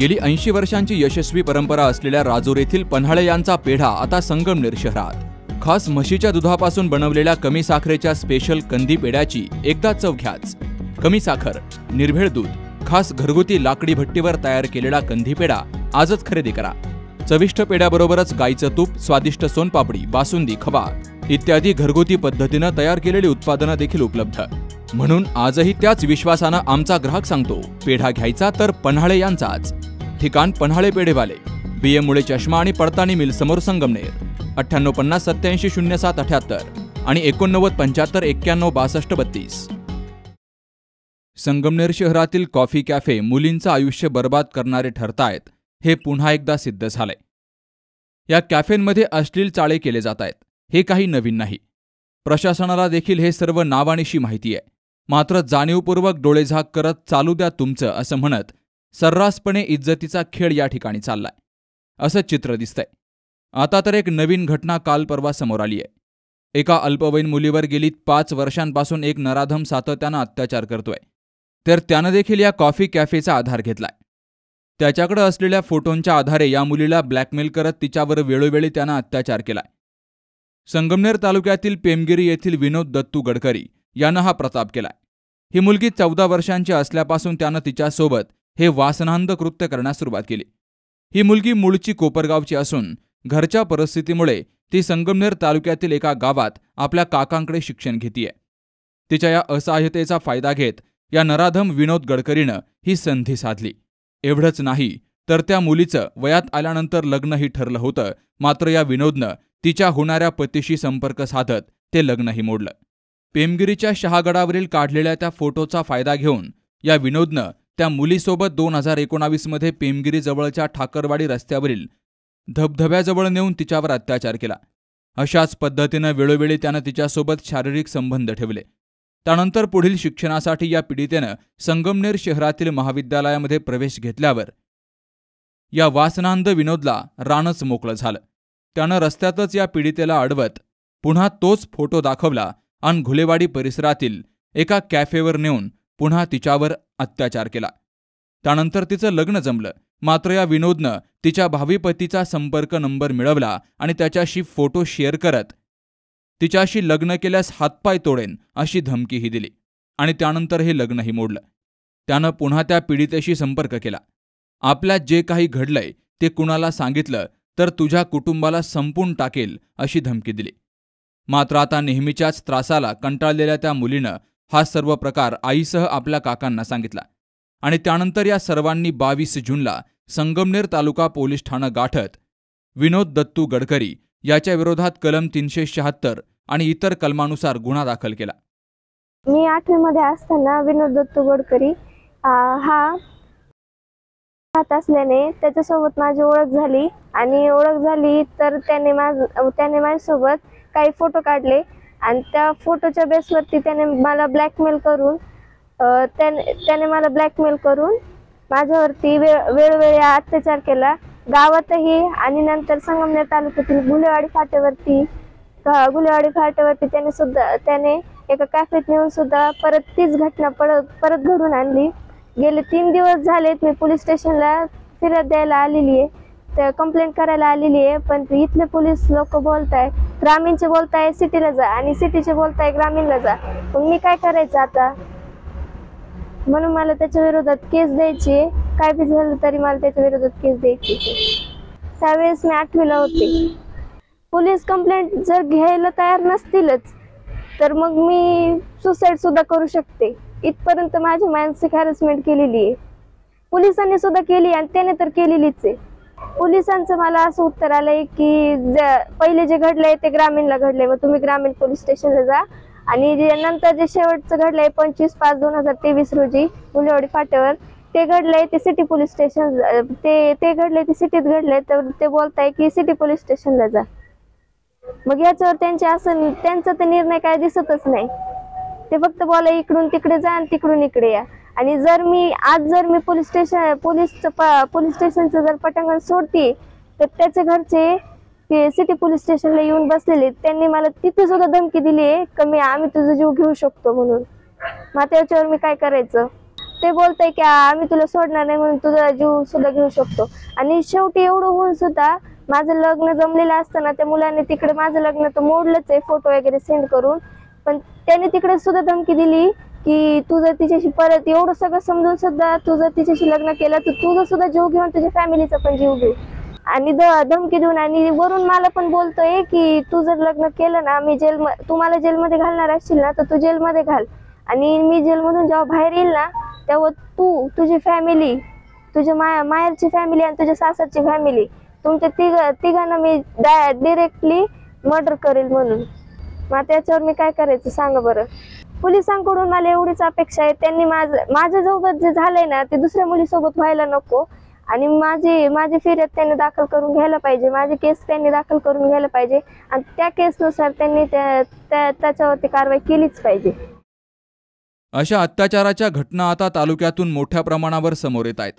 गेली ऐंशी वर्षांची यशस्वी परंपरा असलेल्या राजूर येथील पन्हाळे यांचा पेढा आता संगमनेर शहरात खास म्हशीच्या दुधापासून बनवलेल्या कमी साखरेच्या स्पेशल कंदी पेढ्याची एकदा चव घ्याच कमी साखर निर्भेळ दूध खास घरगुती लाकडी भट्टीवर तयार केलेला कंदी पेढा आजच खरेदी करा चविष्ट पेढ्याबरोबरच गाईचं तूप स्वादिष्ट सोनपापडी बासुंदी खबा इत्यादी घरगुती पद्धतीनं तयार केलेली उत्पादनं देखील उपलब्ध म्हणून आजही त्याच विश्वासानं आमचा ग्राहक सांगतो पेढा घ्यायचा तर पन्हाळे यांचाच ठिकाण पन्हाळे पेढेवाले बी मुळे चष्मा आणि पडतानी मिल समोर संगमनेर अठ्ठ्याण्णव पन्नास सत्याऐंशी शून्य सात अठ्याहत्तर आणि एकोणनव्वद पंच्याहत्तर एक्क्याण्णव बासष्ट बत्तीस संगमनेर शहरातील कॉफी कॅफे मुलींचं आयुष्य बर्बाद करणारे ठरतायत हे पुन्हा एकदा सिद्ध झालंय या कॅफेंमध्ये अश्लील चाळे केले जात आहेत हे काही नवीन नाही प्रशासनाला देखील हे सर्व नावानिशी माहिती आहे मात्र जाणीवपूर्वक डोळेझाक करत चालू द्या तुमचं असं म्हणत सर्रासपणे इज्जतीचा खेळ या ठिकाणी चाललाय असं चित्र दिसतंय आता तर एक नवीन घटना काल परवा समोर आली आहे एका अल्पवयीन मुलीवर गेली पाच वर्षांपासून एक नराधम सातत्यानं अत्याचार करतोय तर त्यानं देखील या कॉफी कॅफेचा आधार घेतलाय त्याच्याकडे असलेल्या फोटोंच्या आधारे या मुलीला ब्लॅकमेल करत तिच्यावर वेळोवेळी त्यानं अत्याचार केलाय संगमनेर तालुक्यातील पेमगिरी येथील विनोद दत्तू गडकरी यानं हा प्रताप केलाय ही मुलगी चौदा वर्षांची असल्यापासून त्यानं तिच्यासोबत हे वासनांद कृत्य करण्यास सुरुवात केली ही मुलगी मूळची कोपरगावची असून घरच्या परिस्थितीमुळे ती संगमनेर तालुक्यातील एका गावात आपल्या काकांकडे शिक्षण घेतीये तिच्या या असहाय्यतेचा फायदा घेत या नराधम विनोद गडकरीनं ही संधी साधली एवढंच नाही तर त्या मुलीचं वयात आल्यानंतर लग्नही ठरलं होतं मात्र या विनोदनं तिच्या होणाऱ्या पतीशी संपर्क साधत ते लग्नही मोडलं पेमगिरीच्या शहागडावरील काढलेल्या त्या फोटोचा फायदा घेऊन या विनोदनं त्या मुलीसोबत दोन हजार एकोणावीसमध्ये पेमगिरीजवळच्या ठाकरवाडी रस्त्यावरील धबधब्याजवळ नेऊन तिच्यावर अत्याचार केला अशाच पद्धतीनं वेळोवेळी त्यानं तिच्यासोबत शारीरिक संबंध ठेवले त्यानंतर पुढील शिक्षणासाठी या पीडितेनं संगमनेर शहरातील महाविद्यालयामध्ये प्रवेश घेतल्यावर या वासनांद विनोदला रानच मोकळं झालं त्यानं रस्त्यातच या पीडितेला अडवत पुन्हा तोच फोटो दाखवला आणि घुलेवाडी परिसरातील एका कॅफेवर नेऊन पुन्हा तिच्यावर अत्याचार केला त्यानंतर तिचं लग्न जमलं मात्र या विनोदनं तिच्या भावी पतीचा संपर्क नंबर मिळवला आणि त्याच्याशी फोटो शेअर करत तिच्याशी लग्न केल्यास हातपाय तोडेन अशी धमकीही दिली आणि त्यानंतर हे लग्नही मोडलं त्यानं पुन्हा त्या पीडितेशी संपर्क केला आपल्यात जे काही घडलंय ते कुणाला सांगितलं तर तुझ्या कुटुंबाला संपून टाकेल अशी धमकी दिली मात्र आता नेहमीच्याच त्रासाला कंटाळलेल्या त्या मुलीनं हा सर्व प्रकार आईसह आपल्या काकांना सांगितला आणि त्यानंतर या सर्वांनी बावीस जूनला संगमनेर तालुका पोलीस ठाणं गाठत विनोद दत्तू गडकरी याच्या विरोधात कलम तीनशे शहात्तर आणि इतर कलमानुसार गुन्हा दाखल केला मी आठवीमध्ये असताना विनोद दत्तू गडकरी हा राहत असल्याने त्याच्यासोबत माझी ओळख झाली आणि ओळख झाली तर त्याने माझ त्याने माझ्यासोबत काही फोटो काढले आणि त्या फोटोच्या बेसवरती त्याने मला ब्लॅकमेल करून त्याने त्याने मला ब्लॅकमेल करून माझ्यावरती वेळ वेळोवेळी अत्याचार केला गावातही आणि नंतर संगमनेर तालुक्यातील गुलेवाडी फाट्यावरती गुलेवाडी फाट्यावरती त्याने सुद्धा त्याने एका कॅफेत नेऊन सुद्धा परत तीच घटना परत परत घडून आणली गेले तीन दिवस झालेत मी पोलीस स्टेशनला फिरत द्यायला आलेली आहे तर कंप्लेंट करायला आलेली आहे पण इथले पोलीस लोक बोलताय ग्रामीणचे बोलताय सिटीला जा आणि सिटीचे बोलताय ग्रामीणला जा मग मी काय करायचं आता म्हणून मला त्याच्या विरोधात केस द्यायची काय बी झालं तरी मला त्याच्या विरोधात केस द्यायची त्यावेळेस मी आठवीला होते पोलीस कंप्लेंट जर घ्यायला तयार नसतीलच तर मग मी सुसाईड सुद्धा करू शकते इथपर्यंत माझी मानसिक हॅरेसमेंट केलेली आहे पोलिसांनी सुद्धा केली आणि त्याने तर केलेलीच आहे पोलिसांचं मला असं उत्तर आलंय की पहिले जे घडलंय ते ग्रामीणला घडलंय मग तुम्ही ग्रामीण पोलीस स्टेशनला जा आणि जे नंतर जे शेवटचं घडलंय पंचवीस पाच दोन हजार तेवीस रोजी मुलेवाडी फाट्यावर ते घडलंय ते सिटी पोलीस स्टेशन ते ते घडलंय ते सिटीत घडलंय तर ते बोलताय की सिटी पोलीस स्टेशनला जा मग याच्यावर त्यांचे असं त्यांचा तर निर्णय काय दिसतच नाही ते फक्त बोला इकडून तिकडे जा आणि तिकडून इकडे या आणि जर मी आज जर मी पोलीस स्टेशन पोलीसचं पोलीस स्टेशनचं जर पटांगण सोडते तर त्याचे घरचे ते सिटी पोलीस स्टेशनला येऊन बसलेले त्यांनी मला तिथे सुद्धा धमकी दिली आहे का मी आम्ही तुझा जीव घेऊ शकतो म्हणून मग त्याच्यावर मी काय करायचं ते बोलतय की आम्ही तुला सोडणार नाही म्हणून तुझा जीव सुद्धा घेऊ शकतो आणि शेवटी एवढं होऊन सुद्धा माझं लग्न जमलेलं असताना त्या मुलाने तिकडे माझं लग्न तर मोडलंच आहे फोटो वगैरे सेंड करून पण त्याने तिकडे सुद्धा धमकी दिली की तू जर तिच्याशी परत एवढं सगळं समजून सुद्धा तू जर तिच्याशी लग्न केलं तर तुझा सुद्धा जीव घेऊन तुझ्या फॅमिलीचा पण जीव घेऊ आणि धमकी देऊन आणि वरून मला पण बोलतोय की तू जर लग्न केलं ना मी जेल तू मला जेलमध्ये घालणार असशील ना तर तू जेलमध्ये घाल आणि मी जेलमधून जेव्हा बाहेर येईल ना तेव्हा तू तुझी फॅमिली तुझ्या माया माहेरची फॅमिली आणि तुझ्या सासरची फॅमिली तुमच्या तिघ तिघांना मी डायरेक्टली डिरेक्टली मर्डर करेल म्हणून मग त्याच्यावर मी काय करायचं सांगा बरं पोलिसांकडून मला एवढीच अपेक्षा आहे त्यांनी माझं माझ्यासोबत जे झालंय ना ते दुसऱ्या मुलीसोबत व्हायला नको आणि माझी माझी फिर्याद त्यांनी दाखल करून घ्यायला पाहिजे माझी केस त्यांनी दाखल करून घ्यायला पाहिजे आणि त्या केसनुसार त्यांनी त्या त्याच्यावरती कारवाई केलीच पाहिजे अशा अत्याचाराच्या घटना आता तालुक्यातून मोठ्या प्रमाणावर समोर येत आहेत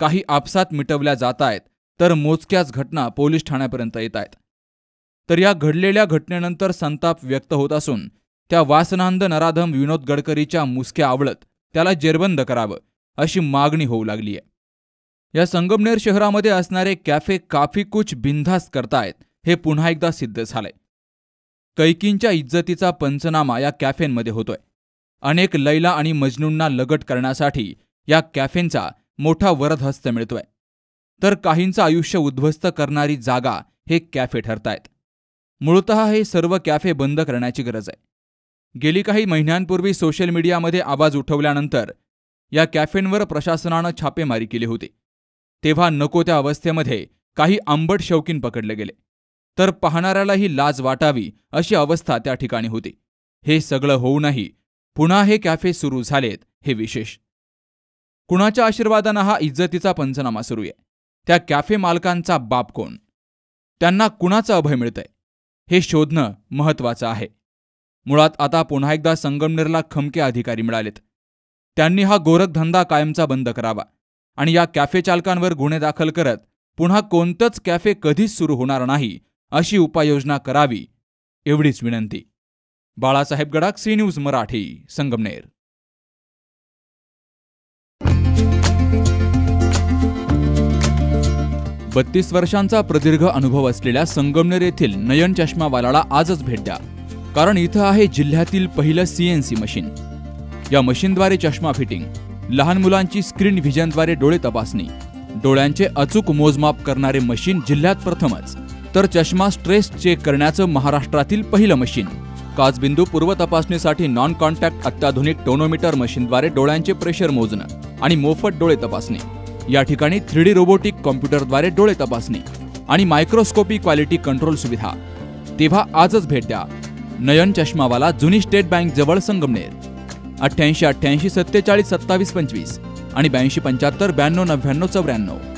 काही आपसात मिटवल्या जात आहेत तर मोजक्याच घटना पोलीस ठाण्यापर्यंत येत आहेत तर या घडलेल्या घटनेनंतर संताप व्यक्त होत असून त्या वासनांद नराधम विनोद गडकरीच्या मुसक्या आवळत त्याला जेरबंद करावं अशी मागणी होऊ लागली आहे या संगमनेर शहरामध्ये असणारे कॅफे काफी कुछ बिनधास्त करतायत हे पुन्हा एकदा सिद्ध झालंय कैकींच्या इज्जतीचा पंचनामा या कॅफेंमध्ये होतोय अनेक लैला आणि मजनूंना लगट करण्यासाठी या कॅफेंचा मोठा वरदहस्त मिळतोय तर काहींचं आयुष्य उद्ध्वस्त करणारी जागा हे कॅफे ठरतायत मूळत हे सर्व कॅफे बंद करण्याची गरज आहे गेली काही महिन्यांपूर्वी सोशल मीडियामध्ये आवाज उठवल्यानंतर या कॅफेंवर प्रशासनानं छापेमारी केली होती तेव्हा नको त्या अवस्थेमध्ये काही आंबट शौकीन पकडले गेले तर पाहणाऱ्यालाही लाज वाटावी अशी अवस्था त्या ठिकाणी होती हे सगळं होऊनही पुन्हा हे कॅफे सुरू झालेत हे विशेष कुणाच्या आशीर्वादानं हा इज्जतीचा पंचनामा सुरू आहे त्या कॅफे मालकांचा बाप कोण त्यांना कुणाचं अभय मिळतंय हे शोधणं महत्वाचं आहे मुळात आता पुन्हा एकदा संगमनेरला खमके अधिकारी मिळालेत त्यांनी हा गोरखधंदा कायमचा बंद करावा आणि या कॅफे चालकांवर गुन्हे दाखल करत पुन्हा कोणतंच कॅफे कधीच सुरू होणार नाही अशी उपाययोजना करावी एवढीच विनंती बाळासाहेब गडाख सी न्यूज मराठी संगमनेर बत्तीस वर्षांचा प्रदीर्घ अनुभव असलेल्या संगमनेर येथील नयन चष्मावालाला आजच भेट द्या कारण इथं आहे जिल्ह्यातील पहिलं सीएनसी मशीन या मशीनद्वारे चष्मा फिटिंग लहान मुलांची स्क्रीन व्हिजनद्वारे डोळे तपासणी डोळ्यांचे अचूक मोजमाप करणारे मशीन जिल्ह्यात प्रथमच तर चष्मा स्ट्रेस चेक करण्याचं महाराष्ट्रातील पहिलं मशीन काचबिंदू पूर्व तपासणीसाठी नॉन कॉन्टॅक्ट अत्याधुनिक टोनोमीटर मशीनद्वारे डोळ्यांचे प्रेशर मोजणं आणि मोफत डोळे तपासणी या ठिकाणी थ्री डी रोबोटिक कॉम्प्युटरद्वारे डोळे तपासणी आणि मायक्रोस्कोपी क्वालिटी कंट्रोल सुविधा तेव्हा आजच भेट द्या नयन चष्मावाला जुनी स्टेट बँक जवळ संगमनेर अठ्ठ्याऐंशी अठ्ठ्याऐंशी सत्तेचाळीस सत्तावीस पंचवीस आणि ब्याऐंशी पंच्याहत्तर ब्याण्णव नव्याण्णव चौऱ्याण्णव